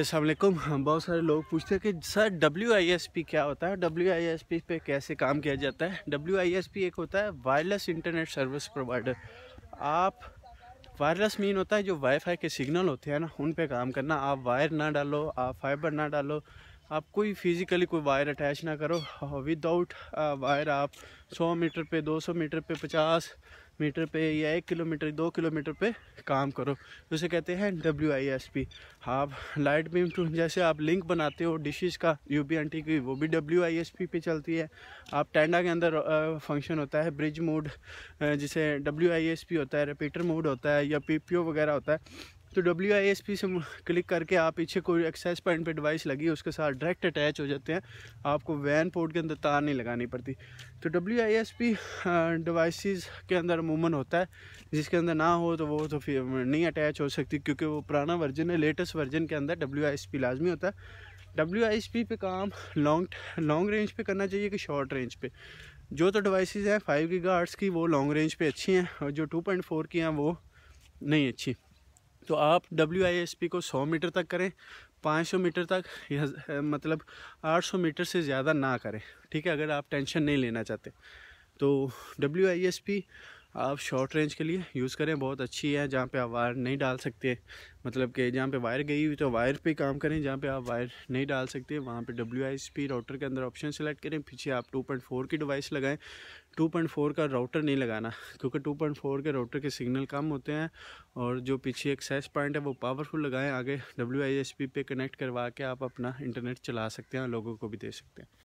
असल हम बहुत सारे लोग पूछते हैं कि sir W I S P क्या होता है डब्ल्यू आई एस पी पे कैसे काम किया जाता है डब्ल्यू आई एस पी एक होता है वायरलेस इंटरनेट सर्विस प्रोवाइडर आप वायरलेस मीन होता है जो वाईफाई के सिग्नल होते हैं ना उन पे काम करना आप वायर ना डालो आप फाइबर ना डालो आप कोई फिज़िकली कोई वायर अटैच ना करो विदाउट हाँ, वायर आप 100 मीटर पे 200 मीटर पे 50 मीटर पे या एक किलोमीटर दो किलोमीटर पे काम करो उसे कहते हैं डब्ल्यू आई एस पी आप लाइट बीम टू जैसे आप लिंक बनाते हो डिशेस का यू पी एन टी की वो भी डब्ल्यू आई एस पी पे चलती है आप टेंडा के अंदर फंक्शन होता है ब्रिज मोड जिसे डब्ल्यू आई एस पी होता है रिपीटर मोड होता है या पी पी ओ वगैरह होता है तो डब्ल्यू आई एस पी से क्लिक करके आप पीछे कोई एक्सेस पॉइंट पे डिवाइस लगी उसके साथ डायरेक्ट अटैच हो जाते हैं आपको वैन पोर्ट के अंदर तार नहीं लगानी पड़ती तो W I S P devices के अंदर अमूमन होता है जिसके अंदर ना हो तो वो तो फिर नहीं अटैच हो सकती क्योंकि वो पुराना वर्जन है लेटेस्ट वर्जन के अंदर डब्ल्यू आई एस पी लाजमी होता है डब्ल्यू आई एस पी पे काम लॉन्ग लॉन्ग रेंज पर करना चाहिए कि शॉर्ट रेंज पर जो तो डिवाइस हैं फाइव गीगा की वो लॉन्ग रेंज पर अच्छी हैं और जो टू पॉइंट फोर की हैं वो नहीं अच्छी तो आप डब्ल्यू को 100 मीटर तक करें 500 मीटर तक या मतलब 800 मीटर से ज़्यादा ना करें ठीक है अगर आप टेंशन नहीं लेना चाहते तो डब्ल्यू आप शॉर्ट रेंज के लिए यूज़ करें बहुत अच्छी है जहाँ पे आप वायर नहीं डाल सकते मतलब कि जहाँ पे वायर गई हुई तो वायर पे काम करें जहाँ पे आप वायर नहीं डाल सकते वहाँ पे डब्ल्यू राउटर के अंदर ऑप्शन सेलेक्ट करें पीछे आप 2.4 की डिवाइस लगाएं 2.4 का राउटर नहीं लगाना क्योंकि 2.4 के राउटर के सिग्नल कम होते हैं और जो पीछे एक्सेस पॉइंट है वो पावरफुल लगाएँ आगे डब्ल्यू पे कनेक्ट करवा के आप अपना इंटरनेट चला सकते हैं लोगों को भी दे सकते हैं